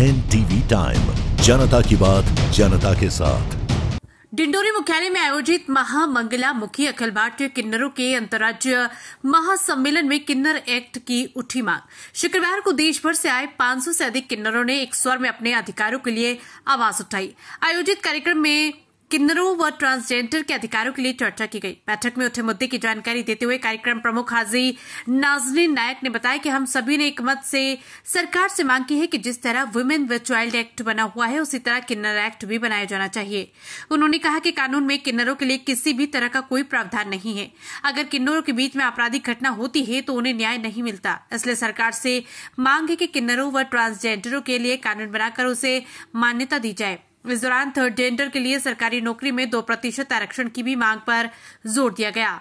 N TV time जनता की बात जनता के साथ डिंडोरी मुख्यालय में आयोजित महामंगला मुखी अखिल भारतीय किन्नरों के अंतर्राज्य महासम्मेलन में किन्नर एक्ट की उठी मांग शुक्रवार को देश भर से आए 500 से अधिक किन्नरों ने एक स्वर में अपने अधिकारों के लिए आवाज उठाई आयोजित कार्यक्रम में किन्नरों व ट्रांसजेंडर के अधिकारों के लिए चर्चा की गई बैठक में उठे मुद्दे की जानकारी देते हुए कार्यक्रम प्रमुख हाजी नाजनीन नायक ने बताया कि हम सभी ने एक मत से सरकार से मांग की है कि जिस तरह वुमेन व चाइल्ड एक्ट बना हुआ है उसी तरह किन्नर एक्ट भी बनाया जाना चाहिए उन्होंने कहा कि कानून में किन्नरों के लिए किसी भी तरह का कोई प्रावधान नहीं है अगर किन्नरों के बीच में आपराधिक घटना होती है तो उन्हें न्याय नहीं मिलता इसलिए सरकार से मांग है कि किन्नरों व ट्रांसजेंडरों के लिए कानून बनाकर उसे मान्यता दी जाये इस दौरान थर्ड जेंडर के लिए सरकारी नौकरी में दो प्रतिशत आरक्षण की भी मांग पर जोर दिया गया